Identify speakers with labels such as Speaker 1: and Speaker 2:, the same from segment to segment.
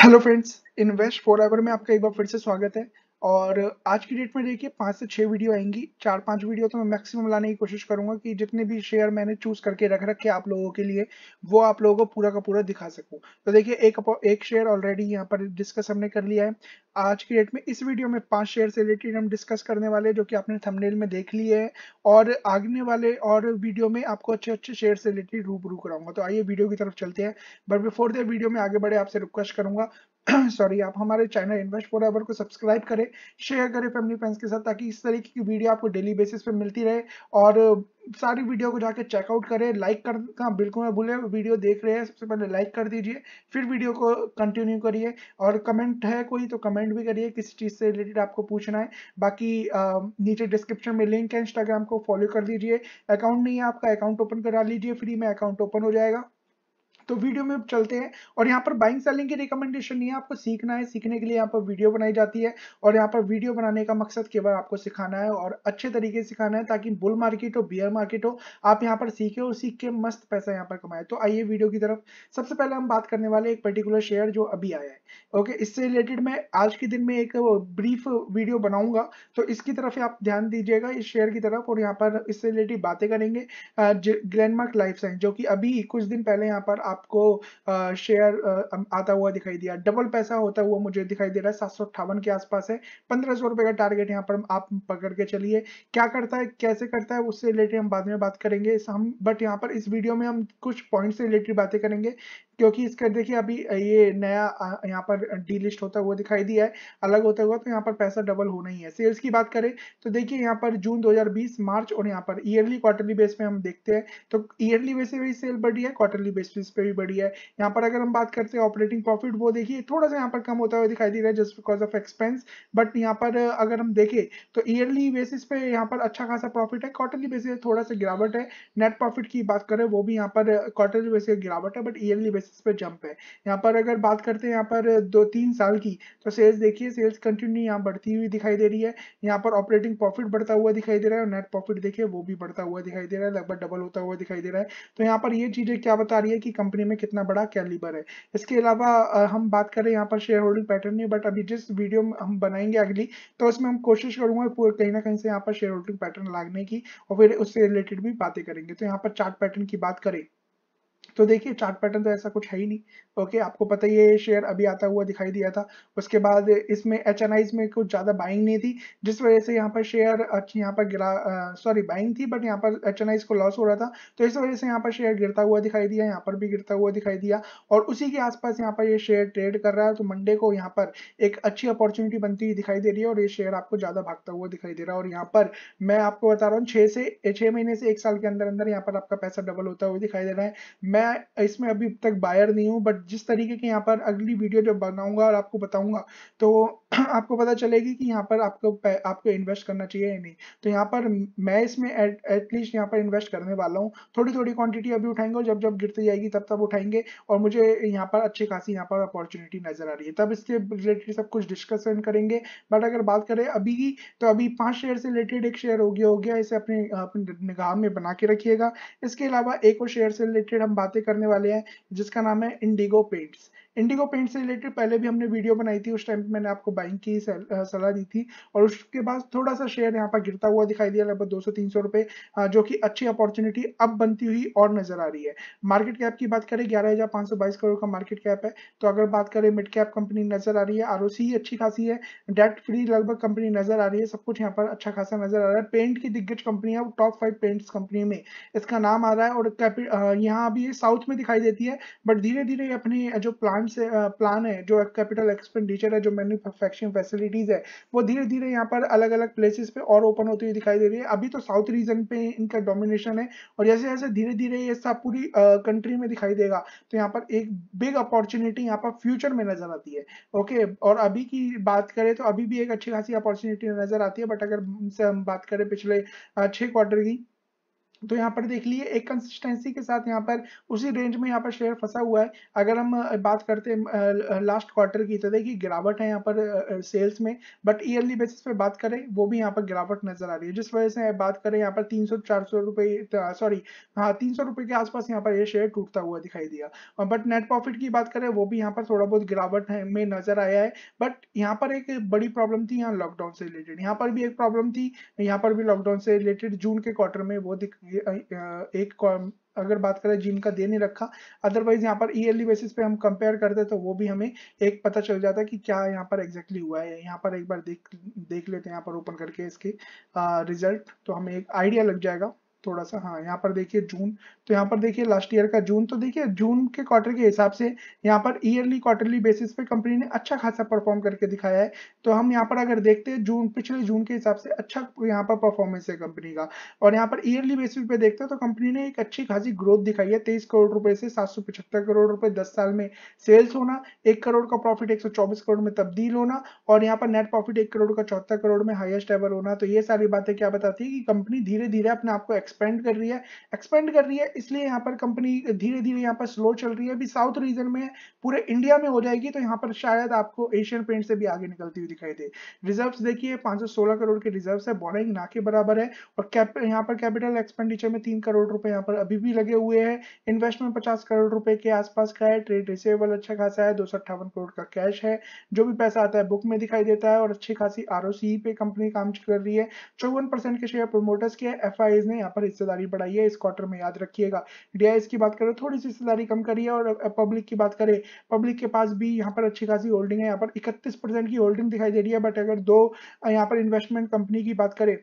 Speaker 1: Hello friends invest for ever में आपका एक बार फिर से स्वागत है और आज की डेट में देखिए पाँच से छह वीडियो आएंगी चार पांच वीडियो तो मैं मैक्सिमम लाने की कोशिश करूंगा कि जितने भी शेयर मैंने चूज करके रख रखे आप लोगों के लिए वो आप लोगों को पूरा का पूरा दिखा सकूं तो देखिए एक एक शेयर ऑलरेडी यहाँ पर डिस्कस हमने कर लिया है आज की डेट में इस वीडियो में पांच शेयर से रिलेटेड हम डिस्कस करने वाले जो कि आपने थंबनेल में देख लिए है और आगने वाले और वीडियो में आपको अच्छे अच्छे शेयर से रिलेटेड रूबरू कराऊंगा तो आइए वीडियो की तरफ चलते हैं बट बिफोर द वीडियो में आगे बढ़े आपसे रिक्वेस्ट करूंगा सॉरी आप हमारे चैनल इन्वेस्ट फॉर एवर को सब्सक्राइब करें शेयर करें फैमिली फ्रेंड्स के साथ ताकि इस तरीके की वीडियो आपको डेली बेसिस पे मिलती रहे और सारी वीडियो को जाके चेकआउट करें लाइक करना बिल्कुल मैं भूलें वीडियो देख रहे हैं सबसे पहले लाइक कर दीजिए फिर वीडियो को कंटिन्यू करिए और कमेंट है कोई तो कमेंट भी करिए किस चीज़ से रिलेटेड आपको पूछना है बाकी आ, नीचे डिस्क्रिप्शन में लिंक है इंस्टाग्राम को फॉलो कर दीजिए अकाउंट नहीं है आपका अकाउंट ओपन करा लीजिए फ्री में अकाउंट ओपन हो जाएगा तो वीडियो में चलते हैं और यहाँ पर बाइंग सेलिंग की रिकमेंडेशन नहीं है आपको सीखना है सीखने के लिए यहाँ पर वीडियो बनाई जाती है और यहाँ पर वीडियो बनाने का मकसद केवल आपको सिखाना है और अच्छे तरीके से सिखाना है ताकि बुल मार्केट हो बियर मार्केट हो आप यहाँ पर सीखे और सीख के मस्त पैसा यहाँ पर कमाए तो आइए वीडियो की तरफ सबसे पहले हम बात करने वाले एक पर्टिकुलर शेयर जो अभी आया है ओके इससे रिलेटेड मैं आज के दिन में एक ब्रीफ वीडियो बनाऊंगा तो इसकी तरफ आप ध्यान दीजिएगा इस शेयर की तरफ और यहाँ पर इससे रिलेटेड बातें करेंगे ग्लैंडमार्क लाइफ साइंस जो कि अभी कुछ दिन पहले यहाँ पर आप आपको शेयर आता हुआ दिखाई दिया डबल पैसा होता हुआ मुझे दिखाई दे रहा है सात के आसपास है पंद्रह सौ रुपए का टारगेट यहाँ पर आप पकड़ के चलिए क्या करता है कैसे करता है उससे रिलेटेड हम बाद में बात करेंगे हम बट यहाँ पर इस वीडियो में हम कुछ पॉइंट से रिलेटेड बातें करेंगे क्योंकि इसका देखिए अभी ये नया यहाँ पर डी लिस्ट होता हुआ दिखाई दिया है अलग होता हुआ तो यहाँ पर पैसा डबल होना ही है सेल्स की बात करें तो देखिए यहाँ पर जून 2020 मार्च और यहाँ पर ईयरली क्वार्टरली बेस पे हम देखते हैं तो ईयरली बेस पे भी सेल बढ़ी है क्वार्टरली बेसिस पे भी बढ़ी है यहाँ पर अगर हम बात करते हैं ऑपरेटिंग प्रॉफिट वो देखिए थोड़ा सा यहाँ पर कम होता हुआ दिखाई दे रहा है just because of expense but यहाँ पर अगर हम देखें तो ईयरली बेसिस पे यहाँ पर अच्छा खासा प्रॉफिट है क्वार्टरली बेसिस थोड़ा सा गिरावट है नेट प्रॉफिट की बात करें वो भी यहाँ पर क्वार्टरली बेसिस गिरावट है बट ईयरली बेसिस बेसिस पे जंप है यहाँ पर अगर बात करते हैं यहाँ पर दो तीन साल की तो सेल्स देखिए सेल्स कंटिन्यू यहाँ बढ़ती हुई दिखाई दे रही है यहाँ पर ऑपरेटिंग प्रॉफिट बढ़ता हुआ दिखाई दे रहा है और नेट प्रॉफिट देखिए वो भी बढ़ता हुआ दिखाई दे रहा है लगभग डबल होता हुआ दिखाई दे रहा है तो यहाँ पर ये चीजें क्या बता रही है कि कंपनी में कितना बड़ा कैलिबर है इसके अलावा हम बात करें यहाँ पर शेयर होल्डिंग पैटर्न नहीं बट अभी जिस वीडियो हम बनाएंगे अगली तो उसमें हम कोशिश करूंगा कहीं ना कहीं से यहाँ पर शेयर होल्डिंग पैटर्न लागने की और फिर उससे रिलेटेड भी बातें करेंगे तो यहाँ पर चार्ट पैटर्न की बात करें तो देखिए चार्ट पैटर्न तो ऐसा कुछ है ही नहीं ओके आपको पता ही है ये शेयर अभी आता हुआ दिखाई दिया था उसके बाद इसमें एच में कुछ ज़्यादा बाइंग नहीं थी जिस वजह से यहाँ पर शेयर यहाँ पर गिरा सॉरी बाइंग थी बट यहाँ पर एच को लॉस हो रहा था तो इस वजह से यहाँ पर शेयर गिरता हुआ दिखाई दिया यहाँ पर भी गिरता हुआ दिखाई दिया और उसी के आसपास यहाँ पर ये शेयर ट्रेड कर रहा है तो मंडे को यहाँ पर एक अच्छी अपॉर्चुनिटी बनती हुई दिखाई दे रही है और ये शेयर आपको ज़्यादा भागता हुआ दिखाई दे रहा है और यहाँ पर मैं आपको बता रहा हूँ छह से छह महीने से एक साल के अंदर अंदर यहाँ पर आपका पैसा डबल होता हुआ दिखाई दे रहा है मैं मैं इसमें अभी तक बायर नहीं हूँ बट जिस तरीके के यहाँ पर अगली वीडियो जब बनाऊंगा और आपको बताऊंगा तो आपको पता चलेगी कि यहाँ पर आपको आपको इन्वेस्ट करना चाहिए या नहीं तो यहाँ पर मैं इसमें एटलीस्ट यहाँ पर इन्वेस्ट करने वाला हूँ थोड़ी थोड़ी क्वांटिटी अभी उठाएंगे और जब जब गिरती जाएगी तब तब उठाएंगे और मुझे यहाँ पर अच्छी खासी यहाँ पर अपॉर्चुनिटी नजर आ रही है तब इससे रिलेटेड सब कुछ डिस्कशन करेंगे बट अगर बात करें अभी की तो अभी पाँच शेयर से रिलेटेड एक शेयर हो गया हो गया इसे अपने निगाह में बना के रखिएगा इसके अलावा एक और शेयर से रिलेटेड हम बातें बातें करने वाले हैं जिसका नाम है इंडिगो पेंट्स इंडिगो पेंट से रिलेटेड पहले भी हमने वीडियो बनाई थी उस टाइम पे मैंने आपको बाइंग की सलाह दी थी और उसके बाद थोड़ा सा शेयर यहाँ पर गिरता हुआ दिखाई दिया लगभग दो सौ तीन सौ रुपए जो कि अच्छी अपॉर्चुनिटी अब बनती हुई और नजर आ रही है मार्केट कैप की बात करें ग्यारह हजार पांच सौ बाईस करोड़ का मार्केट कैप है तो अगर बात करें मिड कैप कंपनी नजर आ रही है आर अच्छी खासी है डेट फ्री लगभग कंपनी नजर आ रही है सब कुछ यहाँ पर अच्छा खासा नजर आ रहा है पेंट की दिग्गज कंपनी है टॉप फाइव पेंट कंपनी में इसका नाम आ रहा है और यहाँ अभी साउथ में दिखाई देती है बट धीरे धीरे अपने जो प्लांट से प्लान है जो कैपिटल एक्सपेंडिचर है जो मैन्युफैक्चरिंग फैसिलिटीज है वो धीरे धीरे यहाँ पर अलग अलग प्लेसेस पे और ओपन होती हुई दिखाई दे रही है अभी तो साउथ रीजन पे इनका डोमिनेशन है और जैसे जैसे धीरे धीरे ये सब पूरी कंट्री में दिखाई देगा तो यहाँ पर एक बिग अपॉर्चुनिटी यहाँ पर फ्यूचर में नजर आती है ओके और अभी की बात करें तो अभी भी एक अच्छी खासी अपॉर्चुनिटी नजर आती है बट अगर हम बात करें पिछले छह क्वार्टर की तो यहाँ पर देख लिए एक कंसिस्टेंसी के साथ यहाँ पर उसी रेंज में यहाँ पर शेयर फंसा हुआ है अगर हम बात करते हैं लास्ट क्वार्टर की तो देखिए गिरावट है यहाँ पर सेल्स में बट ईयरली बेसिस पे बात करें वो भी यहाँ पर गिरावट नजर आ रही है जिस वजह से बात करें यहाँ पर तीन सौ चार सौ रुपये सॉरी हाँ तीन सौ रुपये के आसपास यहाँ पर ये यह शेयर टूटता हुआ दिखाई दिया बट नेट प्रॉफिट की बात करें वो भी यहाँ पर थोड़ा बहुत गिरावट में नजर आया है बट यहाँ पर एक बड़ी प्रॉब्लम थी यहाँ लॉकडाउन से रिलेटेड यहाँ पर भी एक प्रॉब्लम थी यहाँ पर भी लॉकडाउन से रिलेटेड जून के क्वार्टर में वो एक अगर बात करें जिम का दे नहीं रखा अदरवाइज यहाँ पर ईयरली बेसिस पे हम कंपेयर करते तो वो भी हमें एक पता चल जाता है कि क्या यहाँ पर एग्जैक्टली हुआ है यहाँ पर एक बार देख देख लेते हैं यहाँ पर ओपन करके इसके रिजल्ट तो हमें एक आइडिया लग जाएगा थोड़ा सा हाँ यहाँ पर देखिए जून तो यहाँ पर देखिए लास्ट ईयर का जून तो देखिए जून के क्वार्टर के हिसाब से यहाँ पर ईयरली क्वार्टरली बेसिस पे कंपनी ने अच्छा खासा परफॉर्म करके दिखाया है तो हम यहाँ पर अगर देखते हैं जून पिछले जून के हिसाब से अच्छा यहाँ पर परफॉर्मेंस है कंपनी का और यहाँ पर ईयरली बेसिस पे देखते हैं तो कंपनी ने एक अच्छी खासी ग्रोथ दिखाई है तेईस करोड़ रुपए से सात करोड़ रुपए दस साल में सेल्स होना एक करोड़ का प्रॉफिट एक करोड़ में तब्दील होना और यहाँ पर नेट प्रॉफिट एक करोड़ का चौहत्तर करोड़ में हाइएस्ट एवर होना तो ये सारी बातें क्या बताती है कि कंपनी धीरे धीरे अपने आपको एक्सपेंड कर रही है एक्सपेंड कर रही है इसलिए यहाँ पर कंपनी धीरे धीरे यहाँ पर स्लो चल रही है अभी साउथ रीजन में पूरे इंडिया में हो जाएगी तो यहाँ पर शायद आपको एशियन पेंट से भी आगे निकलती हुई दिखाई दे रिजर्व देखिए पांच करोड़ के रिजर्व है बोरिंग ना के बराबर है और यहाँ पर कैपिटल एक्सपेंडिचर में तीन करोड़ रुपए यहाँ पर अभी भी लगे हुए हैं इन्वेस्टमेंट पचास करोड़ रुपए के आसपास का है ट्रेड रिसेवेबल अच्छा खासा है दो करोड़ का कैश है जो भी पैसा आता है बुक में दिखाई देता है और अच्छी खासी आर पे कंपनी काम कर रही है चौवन परसेंट के शेयर प्रोमोटर्स के एफ ने यहाँ पर हिस्सेदारी बढ़ाई है इस क्वार्टर में याद रखिएगा डीआईएस की बात करें थोड़ी सी हिस्सेदारी कम करी है और पब्लिक की बात करें पब्लिक के पास भी यहाँ पर अच्छी खासी होल्डिंग है यहाँ पर इकतीस की होल्डिंग दिखाई दे रही है बट अगर दो यहाँ पर इन्वेस्टमेंट कंपनी की बात करें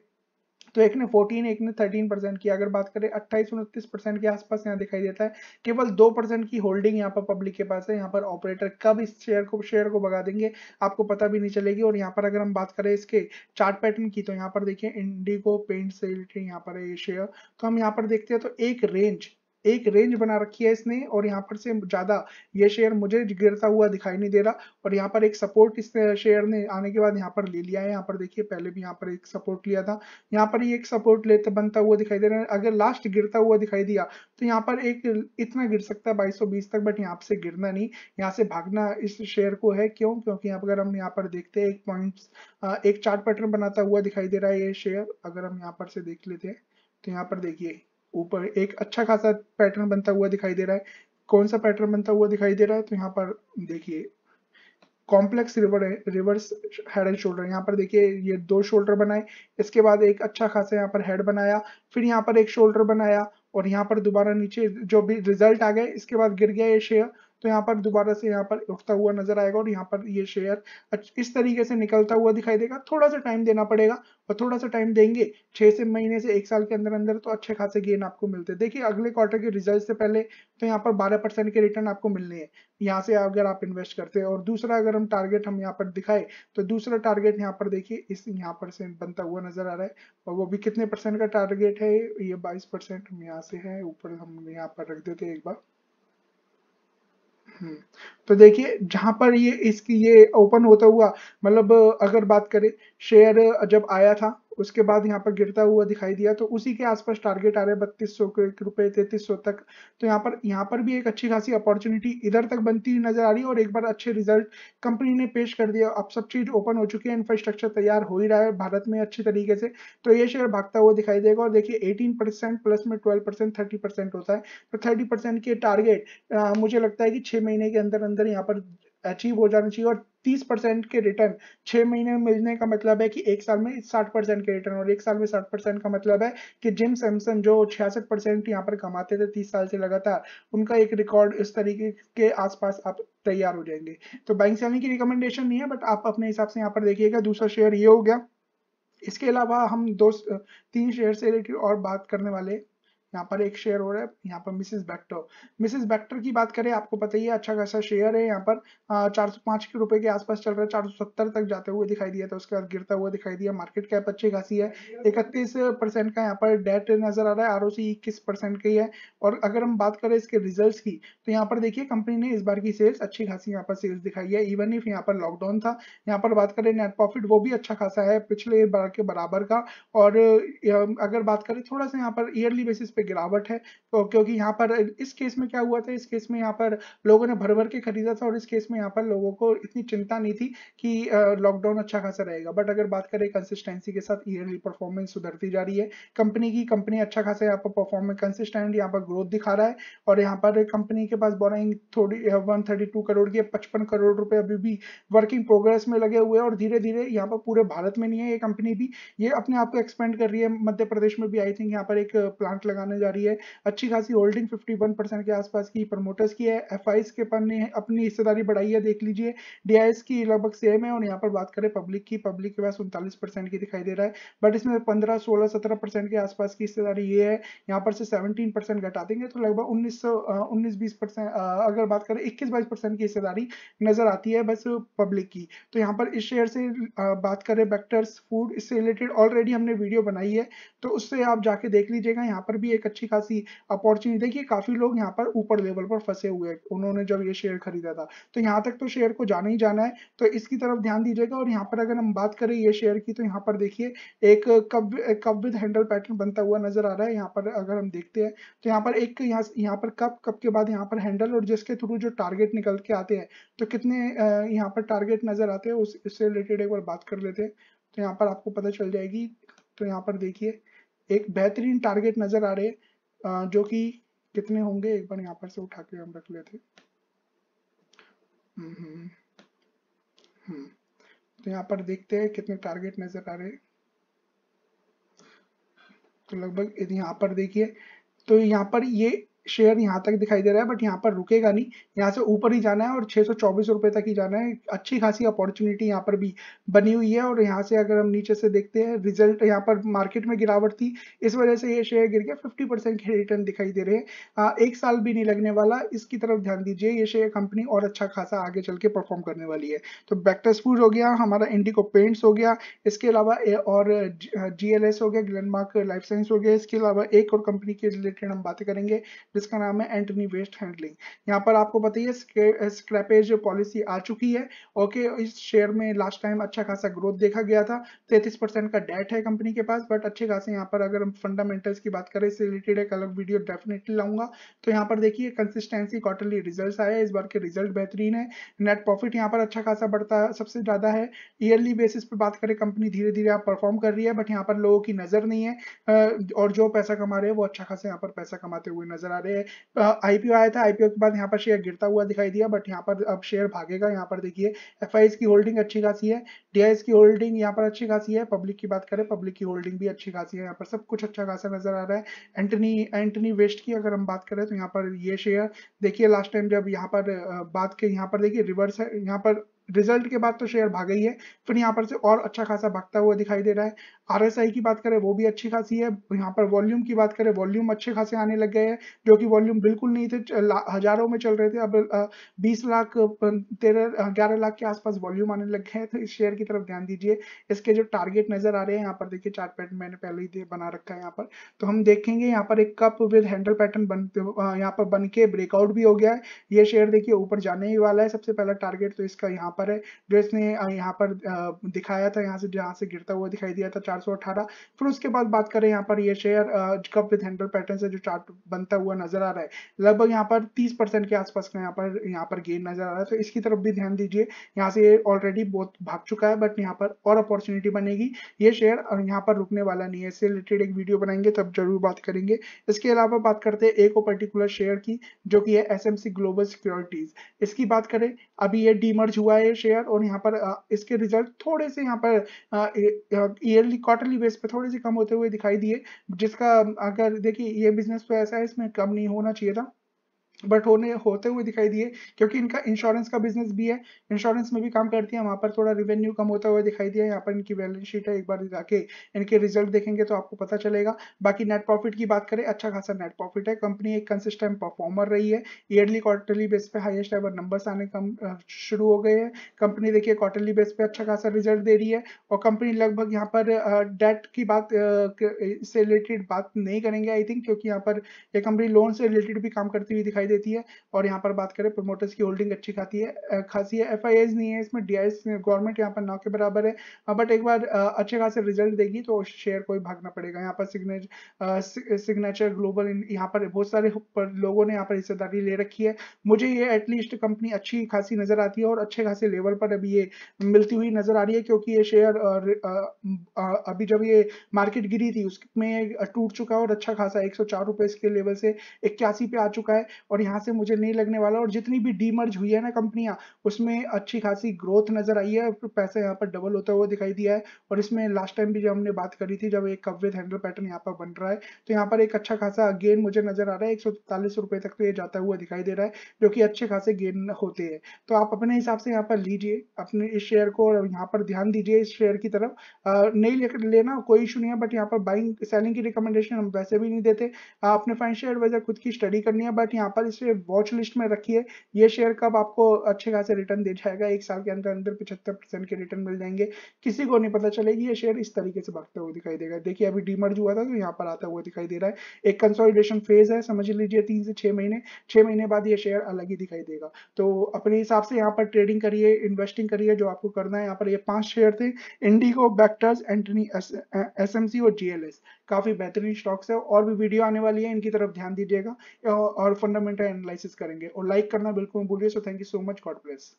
Speaker 1: तो एक ने 14 एक ने 13 परसेंट की अगर बात करें अट्ठाईस उनतीस परसेंट के आसपास यहाँ दिखाई देता है केवल दो परसेंट की होल्डिंग यहाँ पर पब्लिक के पास है यहाँ पर ऑपरेटर कब इस शेयर को शेयर को भगा देंगे आपको पता भी नहीं चलेगी और यहाँ पर अगर हम बात करें इसके चार्ट पैटर्न की तो यहाँ पर देखिए इंडिगो पेंट से रिलेटेड यहाँ पर है ये शेयर तो हम यहाँ पर देखते हैं तो एक रेंज एक रेंज बना रखी है इसने और यहाँ पर से ज़्यादा ये शेयर मुझे गिरता हुआ दिखाई नहीं दे रहा और यहाँ पर एक सपोर्ट इस शेयर ने आने के बाद यहाँ पर ले लिया है यहाँ पर देखिए पहले भी यहाँ पर एक सपोर्ट लिया था यहाँ पर ही एक सपोर्ट लेते बनता हुआ दिखाई दे रहा है अगर लास्ट गिरता हुआ दिखाई दिया तो यहाँ पर एक इतना गिर सकता है बाईस तक बट यहाँ से गिरना नहीं यहाँ से भागना इस शेयर को है क्यों क्योंकि अगर हम यहाँ पर देखते हैं एक पॉइंट एक चार्ट पैटर्न बनाता हुआ दिखाई दे रहा है ये शेयर अगर हम यहाँ पर से देख लेते हैं तो यहाँ पर देखिए ऊपर एक अच्छा खासा पैटर्न बनता हुआ दिखाई दे रहा है कौन सा पैटर्न बनता हुआ दिखाई दे रहा है तो यहाँ पर देखिए complex river reverse head and shoulder यहाँ पर देखिए ये दो शोल्डर बनाए इसके बाद एक अच्छा खासा यहाँ पर हेड बनाया फिर यहाँ पर एक शोल्डर बनाया और यहाँ पर दोबारा नीचे जो भी रिजल्ट आ गए इसके बाद गिर गया ये शेयर तो यहाँ पर दोबारा से यहाँ पर उठता हुआ नजर आएगा और यहाँ पर ये शेयर इस तरीके से निकलता हुआ दिखाई देगा थोड़ा सा टाइम देना पड़ेगा और थोड़ा सा टाइम देंगे छह से महीने से एक साल के अंदर अंदर तो अच्छे खासे गेन आपको मिलते हैं देखिए अगले क्वार्टर के रिजल्ट से पहले तो यहाँ पर बारह परसेंट के रिटर्न आपको मिलने हैं यहाँ से अगर आप इन्वेस्ट करते हैं और दूसरा अगर हम टारगेट हम यहाँ पर दिखाए तो दूसरा टारगेट यहाँ पर देखिए इस यहाँ पर से बनता हुआ नजर आ रहा है और वो भी कितने परसेंट का टारगेट है ये बाईस परसेंट यहाँ से है ऊपर हम यहाँ पर रख देते हैं एक बार हम्म। तो देखिए जहां पर ये इसकी ये ओपन होता हुआ मतलब अगर बात करें शेयर जब आया था उसके बाद यहाँ पर गिरता हुआ दिखाई दिया तो उसी के आसपास टारगेट आ रहे बत्तीस सौ रुपये तैतीस सौ तक तो यहाँ पर यहाँ पर भी एक अच्छी खासी अपॉर्चुनिटी इधर तक बनती हुई नजर आ रही है और एक बार अच्छे रिजल्ट कंपनी ने पेश कर दिया अब सब चीज ओपन हो चुकी है इंफ्रास्ट्रक्चर तैयार हो ही रहा है भारत में अच्छे तरीके से तो ये शेयर भागता हुआ दिखाई देगा और देखिए एटीन परसेंट प्लस में ट्वेल्व परसेंट थर्टी परसेंट होता है तो थर्टी परसेंट के टारगेट मुझे लगता है कि छह महीने के अंदर अंदर यहाँ पर अचीव हो जाना चाहिए और 30 परसेंट के रिटर्न छह महीने में मिलने का मतलब है कि एक साल में 60 परसेंट के रिटर्न और एक साल में 60 परसेंट का मतलब है कि जिम सैमसन जो छियासठ परसेंट यहाँ पर कमाते थे 30 साल से लगातार उनका एक रिकॉर्ड इस तरीके के आसपास आप तैयार हो जाएंगे तो बैंक सेलिंग की रिकमेंडेशन नहीं है बट आप अपने हिसाब से यहाँ पर देखिएगा दूसरा शेयर ये हो गया इसके अलावा हम दो तीन शेयर से रिलेटेड और बात करने वाले यहाँ पर एक शेयर हो रहा है यहाँ पर मिसेस बैक्टर मिसेस बैक्टर की बात करें आपको पता ही है अच्छा खासा शेयर है यहाँ पर चार सौ पांच के रुपए के आसपास चल रहा है चार सौ सत्तर तक जाते हुए दिखाई दिया था उसके बाद गिरता हुआ दिखाई दिया मार्केट कैप अच्छी खासी है इकतीस परसेंट का यहाँ पर डेट नजर आ रहा है आर ओ सी इक्कीस परसेंट की है और अगर हम बात करें इसके रिजल्ट की तो यहाँ पर देखिए कंपनी ने इस बार की सेल्स अच्छी खासी यहाँ पर सेल्स दिखाई है इवन इफ यहाँ पर लॉकडाउन था यहाँ पर बात करें नेट प्रॉफिट वो भी अच्छा खासा है पिछले बार के बराबर का और अगर बात करें थोड़ा सा यहाँ पर ईयरली बेसिस पे गिरावट है तो क्योंकि यहाँ पर इस केस में क्या हुआ था इस केस में यहाँ पर लोगों ने भर भर के खरीदा था और इस केस में यहाँ पर लोगों को इतनी चिंता नहीं थी कि लॉकडाउन अच्छा खासा रहेगा बट अगर बात करें कंसिस्टेंसी के साथ ईयरली परफॉर्मेंस सुधरती जा रही है कंपनी की कंपनी अच्छा खासा यहाँ पर परफॉर्मेंस कंसिस्टेंट यहाँ पर ग्रोथ दिखा रहा है और यहाँ पर कंपनी के पास बोराइंग थोड़ी वन करोड़ की पचपन करोड़ रुपए अभी भी वर्किंग प्रोग्रेस में लगे हुए हैं और धीरे धीरे यहाँ पर पूरे भारत में नहीं है ये कंपनी भी ये अपने आप को एक्सपेंड कर रही है मध्य प्रदेश में भी आई थिंक यहाँ पर एक प्लांट लगा आने जा रही है अच्छी खासी होल्डिंग 51 परसेंट के आसपास की प्रमोटर्स की है एफ के पर ने अपनी हिस्सेदारी बढ़ाई है देख लीजिए डी की लगभग सेम है और यहाँ पर बात करें पब्लिक की पब्लिक के पास उनतालीस की दिखाई दे रहा है बट इसमें पंद्रह सोलह सत्रह के आसपास की हिस्सेदारी ये है यहाँ पर से सेवनटीन घटा देंगे तो लगभग उन्नीस उन्नीस बीस अगर बात करें इक्कीस बाईस की हिस्सेदारी नजर आती है बस पब्लिक की तो यहाँ पर इस शेयर से बात करें बैक्टर्स फूड इससे रिलेटेड ऑलरेडी हमने वीडियो बनाई है तो उससे आप जाके देख लीजिएगा यहाँ पर भी एक अच्छी खासी अपॉर्चुनिटी देखिए काफी लोग यहाँ पर ऊपर लेवल पर फंसे हुए हैं उन्होंने जब ये शेयर खरीदा था तो यहाँ तक तो शेयर को जाना ही जाना है तो इसकी तरफ ध्यान दीजिएगा और यहाँ पर अगर हम बात करें ये शेयर की तो यहाँ पर देखिए एक कब कब विद हैंडल पैटर्न बनता हुआ नजर आ रहा है यहाँ पर अगर हम देखते हैं तो यहाँ पर एक यहाँ पर कप कप के बाद यहाँ पर हैंडल और जिसके थ्रू जो टारगेट निकल के आते हैं तो कितने यहाँ पर टारगेट नजर आते हैं उससे रिलेटेड एक बार बात कर लेते हैं तो यहाँ पर आपको पता चल जाएगी तो यहाँ पर देखिए एक बेहतरीन टारगेट नजर आ रहे जो कि कितने होंगे एक बार यहाँ पर से उठा के हम रख लेते हम्म, हम्म, हम्म। तो यहाँ पर देखते हैं कितने टारगेट नजर आ रहे तो लगभग यदि यहाँ पर देखिए तो यहाँ पर ये शेयर यहाँ तक दिखाई दे रहा है बट यहाँ पर रुकेगा नहीं यहाँ से ऊपर ही जाना है और छह रुपए तक ही जाना है अच्छी खासी अपॉर्चुनिटी यहाँ पर भी बनी हुई है और यहाँ से अगर हम नीचे से देखते हैं रिजल्ट यहाँ पर मार्केट में गिरावट थी इस वजह से ये शेयर गिर गया फिफ्टी परसेंट के रिटर्न दिखाई दे रहे हैं एक साल भी नहीं लगने वाला इसकी तरफ ध्यान दीजिए ये शेयर कंपनी और अच्छा खासा आगे चल के परफॉर्म करने वाली है तो बैक्टस फूड हो गया हमारा इंडिको पेंट्स हो गया इसके अलावा और जी हो गया ग्लैंडमार्क लाइफ साइंस हो गया इसके अलावा एक और कंपनी के रिलेटेड हम बातें करेंगे जिसका नाम है एंटनी वेस्ट हैंडलिंग यहाँ पर आपको बताइए स्क्रैपेज पॉलिसी आ चुकी है ओके इस शेयर में लास्ट टाइम अच्छा खासा ग्रोथ देखा गया था तैतीस परसेंट का डेट है कंपनी के पास बट अच्छे खासे यहाँ पर अगर हम फंडामेंटल्स की बात करें इससे रिलेटेड एक अलग वीडियो डेफिनेटली लाऊंगा तो यहाँ पर देखिए कंसिस्टेंसी क्वार्टरली रिजल्ट आया इस बार के रिजल्ट बेहतरीन है नेट प्रॉफिट यहाँ पर अच्छा खासा बढ़ता है सबसे ज़्यादा है ईयरली बेसिस पर बात करें कंपनी धीरे धीरे आप परफॉर्म कर रही है बट यहाँ पर लोगों की नज़र नहीं है और जो पैसा कमा रहे हैं वो अच्छा खासा यहाँ पर पैसा कमाते हुए नजर आ रहे पे आईपीओ आया था आईपीओ के बाद यहाँ पर शेयर गिरता हुआ दिखाई दिया बट यहाँ पर अब शेयर भागेगा यहाँ पर देखिए एफ की होल्डिंग अच्छी खासी है डी की होल्डिंग यहाँ पर अच्छी खासी है पब्लिक की बात करें पब्लिक की होल्डिंग भी अच्छी खासी है यहाँ पर सब कुछ अच्छा खासा नजर आ रहा है एंटनी एंटनी वेस्ट की अगर हम बात करें तो यहाँ पर ये शेयर देखिए लास्ट टाइम जब यहाँ पर बात के यहाँ पर देखिए रिवर्स है यहाँ पर रिजल्ट के बाद तो शेयर भागा ही है फिर यहाँ पर से और अच्छा खासा भागता हुआ दिखाई दे रहा है आर की बात करें वो भी अच्छी खासी है यहाँ पर वॉल्यूम की बात करें वॉल्यूम अच्छे खासे आने लग गए हैं जो कि वॉल्यूम बिल्कुल नहीं थे हजारों में चल रहे थे अब बीस लाख तेरह ग्यारह लाख के आसपास वॉल्यूम आने लग गए तो इस शेयर की तरफ ध्यान दीजिए इसके जो टारगेट नजर आ रहे हैं यहाँ पर देखिए चार्ट पैटर्न मैंने पहले ही बना रखा है यहाँ पर तो हम देखेंगे यहाँ पर एक कप विद हैंडल पैटर्न बन यहाँ पर बन के ब्रेकआउट भी हो गया है ये शेयर देखिए ऊपर जाने ही वाला है सबसे पहला टारगेट तो इसका यहाँ पर है जो इसने यहाँ पर दिखाया था यहाँ से जहाँ से गिरता हुआ दिखाई दिया था चार फिर उसके बाद बात करें यहाँ पर ये share cup with handle pattern से जो चार्ट बनता हुआ नजर आ रहा है लगभग यहाँ पर तीस परसेंट के आसपास का यहाँ पर यहाँ पर गेन नजर आ रहा है तो इसकी तरफ भी ध्यान दीजिए यहाँ से ऑलरेडी बहुत भाग चुका है बट यहाँ पर और अपॉर्चुनिटी बनेगी ये शेयर यहाँ पर रुकने वाला नहीं है इससे रिलेटेड एक वीडियो बनाएंगे तब जरूर बात करेंगे इसके अलावा बात करते हैं एक और पर्टिकुलर शेयर की जो कि है एसएमसी ग्लोबल सिक्योरिटीज इसकी बात करें अभी ये डीमर्ज हुआ है है ये शेयर और यहाँ पर इसके रिजल्ट थोड़े से यहाँ पर ईयरली क्वार्टरली बेस पर थोड़े से कम होते हुए दिखाई दिए जिसका अगर देखिए ये बिजनेस तो ऐसा है इसमें कम नहीं होना चाहिए था बट होने होते हुए दिखाई दिए क्योंकि इनका इंश्योरेंस का बिजनेस भी है इंश्योरेंस में भी काम करती है वहाँ पर थोड़ा रिवेन्यू कम होता हुआ दिखाई दिया यहाँ पर इनकी बैलेंस शीट है एक बार जाके इनके रिजल्ट देखेंगे तो आपको पता चलेगा बाकी नेट प्रॉफिट की बात करें अच्छा खासा नेट प्रॉफिट है कंपनी एक कंसिस्टेंट परफॉर्मर रही है ईयरली क्वार्टरली बेस पे हाइएस्ट एवर नंबर्स आने कम शुरू हो गए हैं कंपनी देखिए क्वार्टरली बेस पे अच्छा खासा रिजल्ट दे रही है और कंपनी लगभग यहाँ पर डेट की बात से रिलेटेड बात नहीं करेंगे आई थिंक क्योंकि यहाँ पर यह कंपनी लोन से रिलेटेड भी काम करती हुई दिखाई दिखाई देती है और यहाँ पर बात करें प्रोमोटर्स की होल्डिंग अच्छी खाती है खासी है एफ नहीं है इसमें डी गवर्नमेंट यहाँ पर नौ के बराबर है बट एक बार अच्छे खासे रिजल्ट देगी तो शेयर को भागना पड़ेगा यहाँ पर सिग्नेचर सिग्नेचर ग्लोबल यहाँ पर बहुत सारे लोगों ने यहाँ पर हिस्सेदारी ले रखी है मुझे ये एटलीस्ट कंपनी अच्छी खासी नजर आती है और अच्छे खासे लेवल पर अभी ये मिलती हुई नजर आ रही है क्योंकि ये शेयर अभी जब ये मार्केट गिरी थी उसमें टूट चुका है और अच्छा खासा एक सौ चार रुपए के लेवल से इक्यासी पे आ चुका है और और यहाँ से मुझे नहीं लगने वाला और जितनी भी डीमर्ज हुई है ना कंपनियाँ उसमें अच्छी खासी ग्रोथ नजर आई है पैसा यहाँ पर डबल होता हुआ दिखाई दिया है और इसमें लास्ट टाइम भी जब हमने बात करी थी जब एक कवरेज हैंडल पैटर्न यहाँ पर बन रहा है तो यहाँ पर एक अच्छा खासा गेन मुझे नजर आ रहा है एक सौ तक तो ये जाता हुआ दिखाई दे रहा है जो कि अच्छे खासे गेन होते हैं तो आप अपने हिसाब से यहाँ पर लीजिए अपने इस शेयर को और यहाँ पर ध्यान दीजिए इस शेयर की तरफ नहीं लेना कोई इशू नहीं है बट यहाँ पर बाइंग सेलिंग की रिकमेंडेशन हम वैसे भी नहीं देते आपने फाइनेंशियल एडवाइजर खुद की स्टडी करनी है बट यहाँ पर बाद इसे वॉच लिस्ट में रखिए ये शेयर कब आपको अच्छे खासे रिटर्न दे जाएगा एक साल के अंदर अंदर पिछहत्तर परसेंट के रिटर्न मिल जाएंगे किसी को नहीं पता चलेगी ये शेयर इस तरीके से भागता हुआ दिखाई देगा देखिए अभी डीमर्ज हुआ था तो यहाँ पर आता हुआ दिखाई दे रहा है एक कंसोलिडेशन फेज है समझ लीजिए तीन से छह महीने छह महीने बाद ये शेयर अलग ही दिखाई देगा तो अपने हिसाब से यहाँ पर ट्रेडिंग करिए इन्वेस्टिंग करिए जो आपको करना है यहाँ पर ये पांच शेयर थे इंडिगो बैक्टर्स एंटनी एस और जीएलएस काफ़ी बेहतरीन स्टॉक्स है और भी वीडियो आने वाली है इनकी तरफ ध्यान दीजिएगा और फंडामेंटल एनालिसिस करेंगे और लाइक करना बिल्कुल भूलिए so thank you so much God bless